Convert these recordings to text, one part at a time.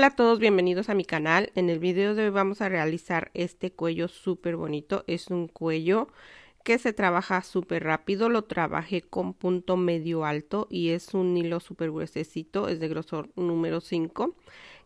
Hola a todos, bienvenidos a mi canal. En el video de hoy vamos a realizar este cuello súper bonito. Es un cuello que se trabaja súper rápido. Lo trabajé con punto medio alto y es un hilo súper gruesecito, es de grosor número 5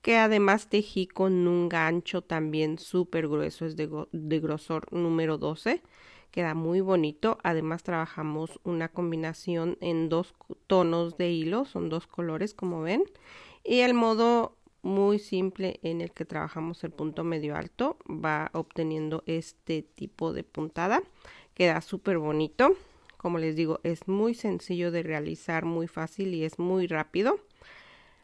que además tejí con un gancho también súper grueso, es de, de, grosor número 12, queda muy bonito, además trabajamos una combinación en dos tonos de hilo, son dos colores como ven, y el modo muy simple en el que trabajamos el punto medio alto va obteniendo este tipo de puntada queda súper bonito como les digo es muy sencillo de realizar muy fácil y es muy rápido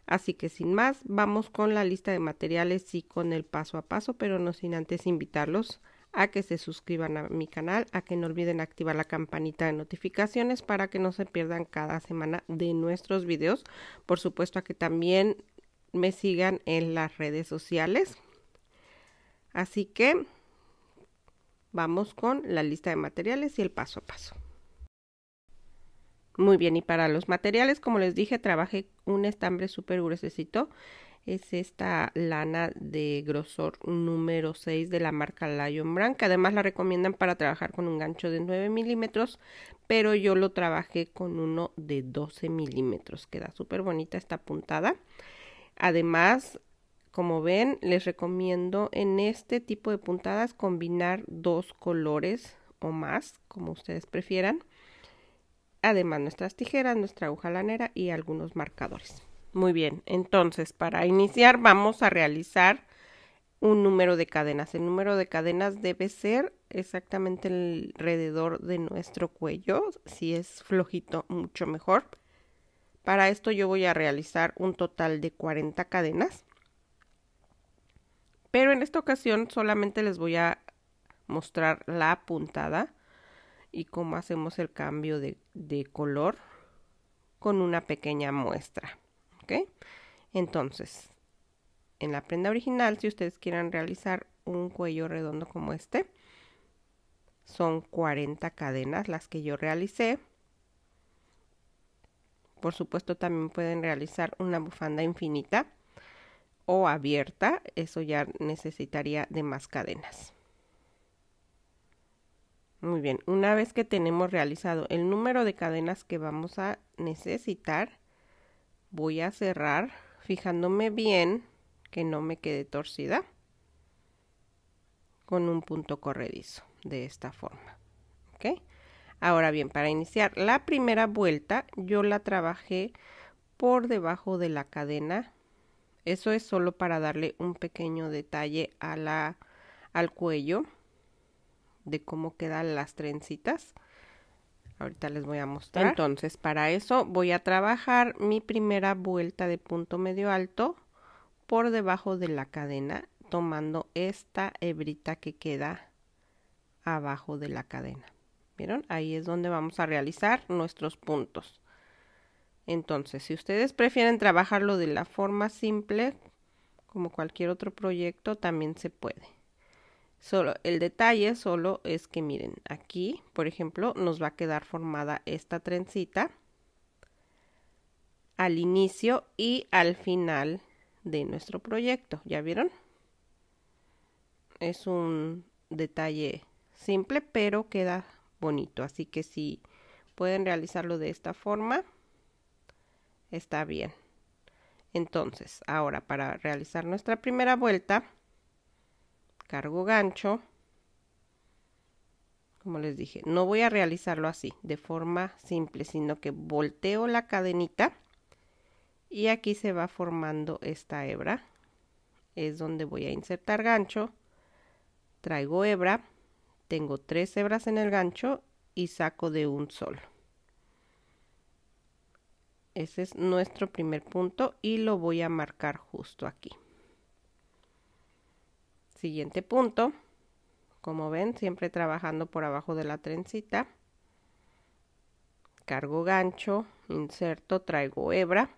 así que sin más vamos con la lista de materiales y con el paso a paso pero no sin antes invitarlos a que se suscriban a mi canal, a que no olviden activar la campanita de notificaciones para que no se pierdan cada semana de nuestros videos. Por supuesto a que también me sigan en las redes sociales. Así que vamos con la lista de materiales y el paso a paso. Muy bien, y para los materiales, como les dije, trabajé un estambre súper gruesecito. Es esta lana de grosor número 6 de la marca Lion Brand, que además la recomiendan para trabajar con un gancho de 9 milímetros, pero yo lo trabajé con uno de 12 milímetros. Queda súper bonita esta puntada. Además, como ven, les recomiendo en este tipo de puntadas combinar dos colores o más, como ustedes prefieran. Además, nuestras tijeras, nuestra aguja lanera y algunos marcadores. Muy bien, entonces para iniciar vamos a realizar un número de cadenas. El número de cadenas debe ser exactamente alrededor de nuestro cuello. Si es flojito, mucho mejor. Para esto yo voy a realizar un total de 40 cadenas. Pero en esta ocasión solamente les voy a mostrar la puntada y cómo hacemos el cambio de, color con una pequeña muestra. Entonces, en la prenda original, si ustedes quieran realizar un cuello redondo como este, son 40 cadenas las que yo realicé por supuesto también pueden realizar una bufanda infinita o abierta, eso ya necesitaría de más cadenas. Muy bien, una vez que tenemos realizado el número de cadenas que vamos a necesitar, voy a cerrar fijándome bien que no me quede torcida con un punto corredizo de esta forma. Ahora bien, para iniciar la primera vuelta, yo la trabajé por debajo de la cadena. Eso es solo para darle un pequeño detalle al cuello de cómo quedan las trencitas. Ahorita les voy a mostrar. Entonces, para eso voy a trabajar mi primera vuelta de punto medio alto por debajo de la cadena, tomando esta hebrita que queda abajo de la cadena. ¿Vieron? Ahí es donde vamos a realizar nuestros puntos. Entonces, si ustedes prefieren trabajarlo de la forma simple, como cualquier otro proyecto, también se puede. Solo el detalle solo es que miren, aquí, por ejemplo, nos va a quedar formada esta trencita al inicio y al final de nuestro proyecto. ¿Ya vieron? Es un detalle simple, pero queda bonito. Así que si pueden realizarlo de esta forma, está bien. Entonces, ahora para realizar nuestra primera vuelta, cargo gancho. Como les dije, no voy a realizarlo así, de forma simple, sino que volteo la cadenita y aquí se va formando esta hebra. Es donde voy a insertar gancho, traigo hebra tengo tres hebras en el gancho y saco de un solo ese es nuestro primer punto y lo voy a marcar justo aquí siguiente punto como ven siempre trabajando por abajo de la trencita cargo gancho inserto traigo hebra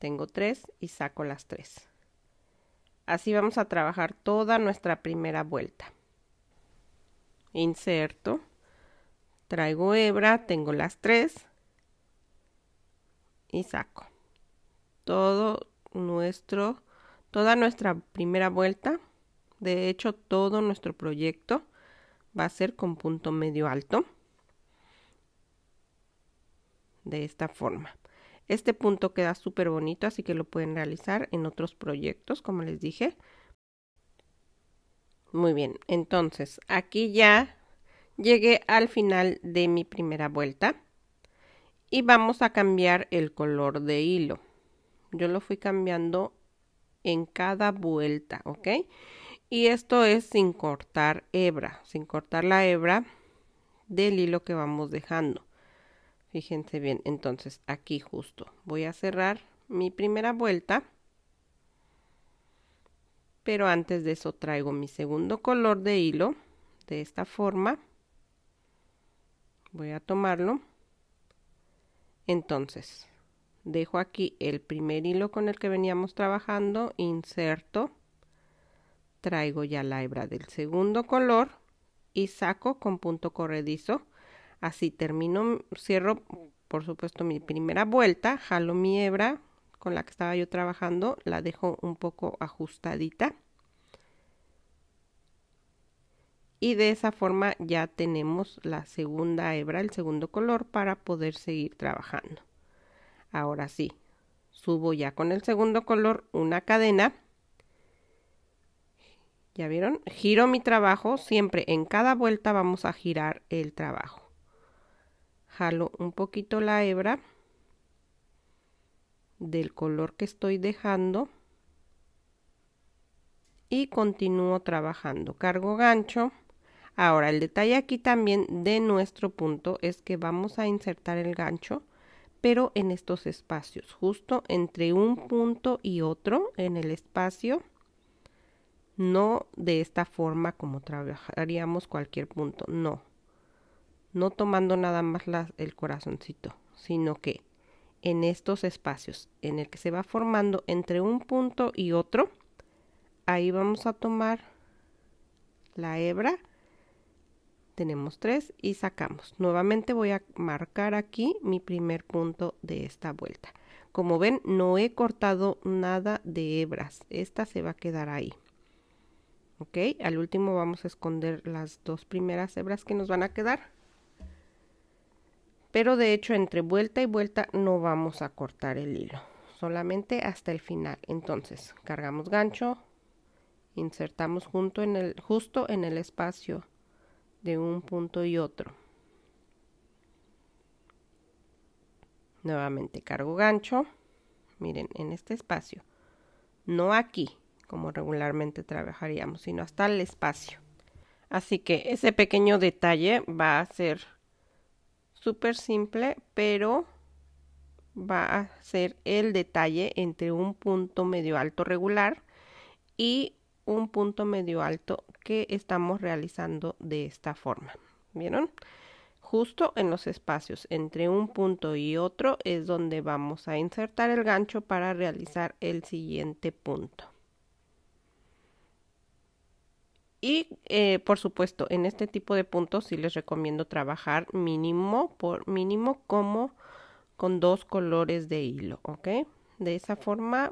tengo tres y saco las tres así vamos a trabajar toda nuestra primera vuelta inserto, traigo hebra, tengo las tres y saco. Todo nuestro, toda nuestra primera vuelta, de hecho todo nuestro proyecto va a ser con punto medio alto. De esta forma. Este punto queda súper bonito, así que lo pueden realizar en otros proyectos, como les dije. Muy bien, entonces aquí ya llegué al final de mi primera vuelta y vamos a cambiar el color de hilo. Yo lo fui cambiando en cada vuelta, ¿ok? Y esto es sin cortar hebra, sin cortar la hebra del hilo que vamos dejando. Fíjense bien, entonces aquí justo voy a cerrar mi primera vuelta pero antes de eso traigo mi segundo color de hilo de esta forma voy a tomarlo entonces dejo aquí el primer hilo con el que veníamos trabajando inserto traigo ya la hebra del segundo color y saco con punto corredizo así termino cierro por supuesto mi primera vuelta jalo mi hebra con la que estaba yo trabajando, la dejo un poco ajustadita. Y de esa forma ya tenemos la segunda hebra, el segundo color, para poder seguir trabajando. Ahora sí, subo ya con el segundo color una cadena. ¿Ya vieron? Giro mi trabajo, siempre en cada vuelta vamos a girar el trabajo. Jalo un poquito la hebra del color que estoy dejando y continúo trabajando cargo gancho ahora el detalle aquí también de nuestro punto es que vamos a insertar el gancho pero en estos espacios justo entre un punto y otro en el espacio no de esta forma como trabajaríamos cualquier punto no no tomando nada más el corazoncito sino que en estos espacios en el que se va formando entre un punto y otro. Ahí vamos a tomar la hebra. Tenemos tres y sacamos. Nuevamente voy a marcar aquí mi primer punto de esta vuelta. Como ven, no he cortado nada de hebras. Esta se va a quedar ahí. Ok, al último vamos a esconder las dos primeras hebras que nos van a quedar pero de hecho entre vuelta y vuelta no vamos a cortar el hilo solamente hasta el final entonces cargamos gancho insertamos justo en el espacio de un punto y otro nuevamente cargo gancho miren en este espacio no aquí como regularmente trabajaríamos sino hasta el espacio así que ese pequeño detalle va a ser súper simple, pero va a ser el detalle entre un punto medio alto regular y un punto medio alto que estamos realizando de esta forma. ¿Vieron? Justo en los espacios entre un punto y otro es donde vamos a insertar el gancho para realizar el siguiente punto. Y eh, por supuesto, en este tipo de puntos sí les recomiendo trabajar mínimo por mínimo como con dos colores de hilo, ¿ok? De esa forma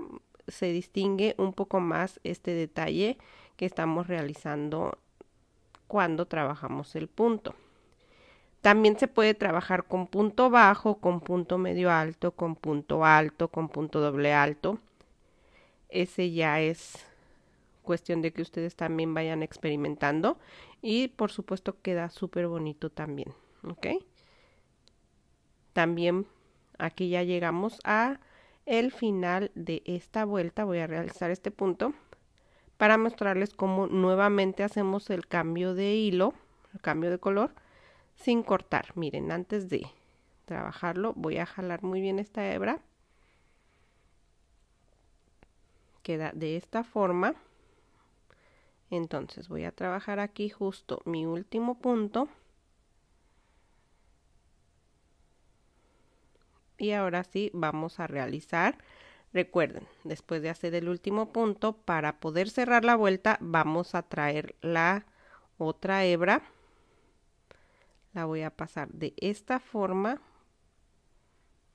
se distingue un poco más este detalle que estamos realizando cuando trabajamos el punto. También se puede trabajar con punto bajo, con punto medio alto, con punto alto, con punto doble alto. Ese ya es cuestión de que ustedes también vayan experimentando y por supuesto queda súper bonito también, ¿ok? También aquí ya llegamos a el final de esta vuelta, voy a realizar este punto para mostrarles cómo nuevamente hacemos el cambio de hilo, el cambio de color sin cortar. Miren, antes de trabajarlo voy a jalar muy bien esta hebra. Queda de esta forma. Entonces voy a trabajar aquí justo mi último punto. Y ahora sí vamos a realizar. Recuerden, después de hacer el último punto, para poder cerrar la vuelta vamos a traer la otra hebra. La voy a pasar de esta forma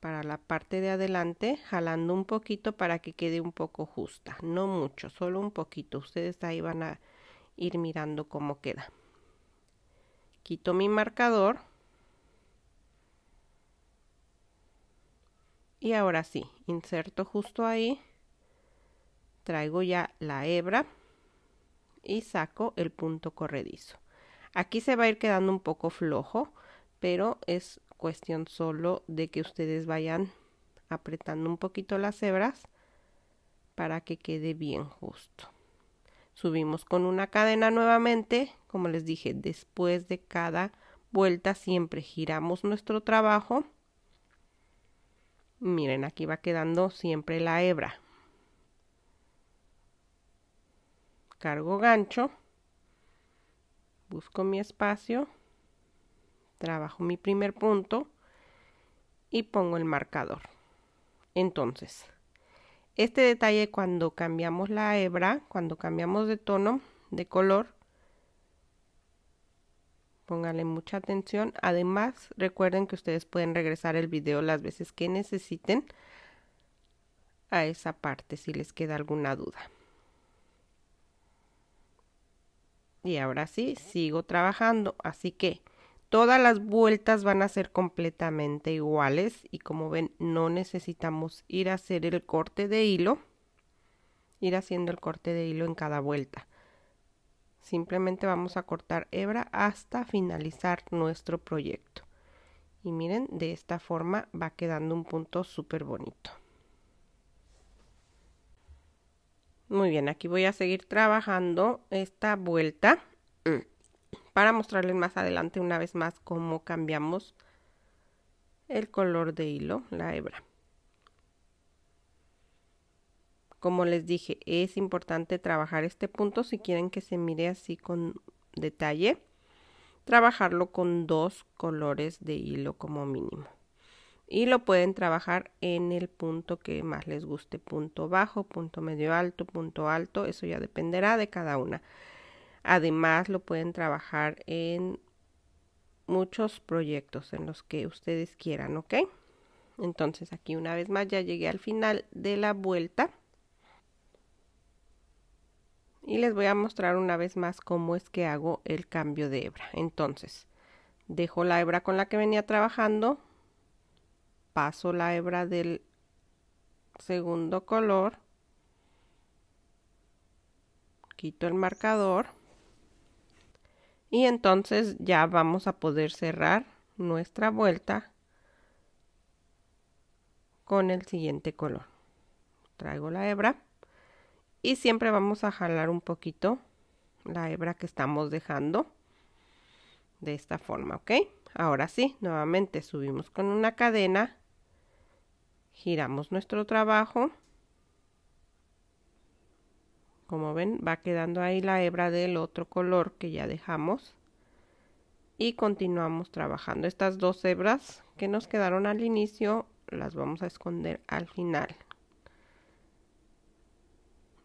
para la parte de adelante, jalando un poquito para que quede un poco justa. No mucho, solo un poquito. Ustedes ahí van a ir mirando cómo queda. Quito mi marcador. Y ahora sí, inserto justo ahí. Traigo ya la hebra y saco el punto corredizo. Aquí se va a ir quedando un poco flojo, pero es cuestión solo de que ustedes vayan apretando un poquito las hebras para que quede bien justo. Subimos con una cadena nuevamente, como les dije, después de cada vuelta siempre giramos nuestro trabajo. Miren, aquí va quedando siempre la hebra. Cargo gancho, busco mi espacio, trabajo mi primer punto y pongo el marcador. Entonces, este detalle cuando cambiamos la hebra, cuando cambiamos de tono, de color, póngale mucha atención. Además, recuerden que ustedes pueden regresar el video las veces que necesiten a esa parte si les queda alguna duda. Y ahora sí, sigo trabajando, así que Todas las vueltas van a ser completamente iguales y como ven no necesitamos ir a hacer el corte de hilo, ir haciendo el corte de hilo en cada vuelta. Simplemente vamos a cortar hebra hasta finalizar nuestro proyecto. Y miren, de esta forma va quedando un punto súper bonito. Muy bien, aquí voy a seguir trabajando esta vuelta. Mm para mostrarles más adelante una vez más cómo cambiamos el color de hilo, la hebra. Como les dije, es importante trabajar este punto si quieren que se mire así con detalle. Trabajarlo con dos colores de hilo como mínimo. Y lo pueden trabajar en el punto que más les guste. Punto bajo, punto medio alto, punto alto. Eso ya dependerá de cada una. Además, lo pueden trabajar en muchos proyectos en los que ustedes quieran, ¿ok? Entonces aquí una vez más ya llegué al final de la vuelta. Y les voy a mostrar una vez más cómo es que hago el cambio de hebra. Entonces, dejo la hebra con la que venía trabajando, paso la hebra del segundo color, quito el marcador y entonces ya vamos a poder cerrar nuestra vuelta con el siguiente color traigo la hebra y siempre vamos a jalar un poquito la hebra que estamos dejando de esta forma ok ahora sí nuevamente subimos con una cadena giramos nuestro trabajo como ven, va quedando ahí la hebra del otro color que ya dejamos. Y continuamos trabajando. Estas dos hebras que nos quedaron al inicio, las vamos a esconder al final.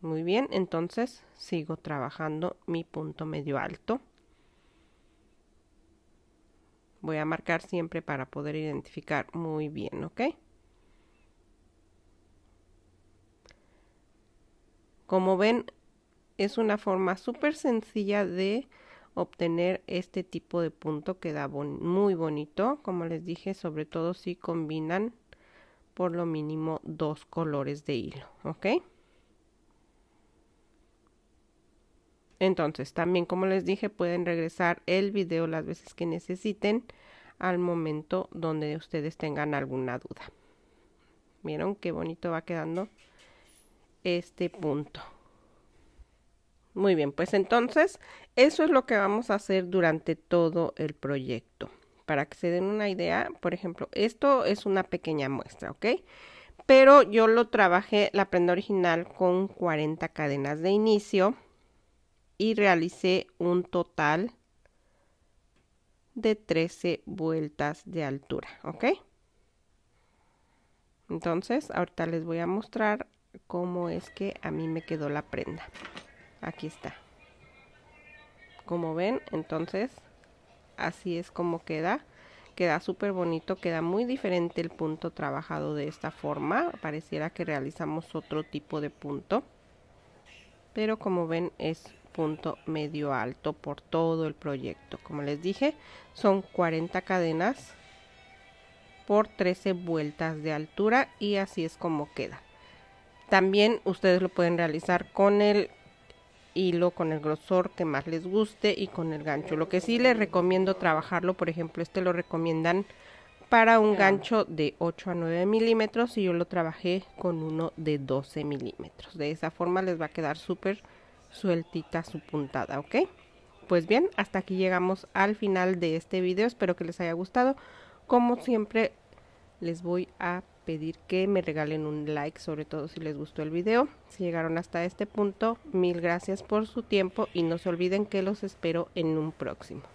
Muy bien, entonces sigo trabajando mi punto medio alto. Voy a marcar siempre para poder identificar muy bien, ¿ok? Como ven, es una forma súper sencilla de obtener este tipo de punto que da muy bonito como les dije sobre todo si combinan por lo mínimo dos colores de hilo ok entonces también como les dije pueden regresar el video las veces que necesiten al momento donde ustedes tengan alguna duda vieron qué bonito va quedando este punto muy bien, pues entonces eso es lo que vamos a hacer durante todo el proyecto. Para que se den una idea, por ejemplo, esto es una pequeña muestra, ¿ok? Pero yo lo trabajé, la prenda original, con 40 cadenas de inicio y realicé un total de 13 vueltas de altura, ¿ok? Entonces, ahorita les voy a mostrar cómo es que a mí me quedó la prenda aquí está como ven entonces así es como queda queda súper bonito queda muy diferente el punto trabajado de esta forma pareciera que realizamos otro tipo de punto pero como ven es punto medio alto por todo el proyecto como les dije son 40 cadenas por 13 vueltas de altura y así es como queda también ustedes lo pueden realizar con el hilo con el grosor que más les guste y con el gancho. Lo que sí les recomiendo trabajarlo, por ejemplo, este lo recomiendan para un gancho de 8 a 9 milímetros y yo lo trabajé con uno de 12 milímetros. De esa forma les va a quedar súper sueltita su puntada, ¿ok? Pues bien, hasta aquí llegamos al final de este video. Espero que les haya gustado. Como siempre, les voy a pedir que me regalen un like, sobre todo si les gustó el video. Si llegaron hasta este punto, mil gracias por su tiempo y no se olviden que los espero en un próximo.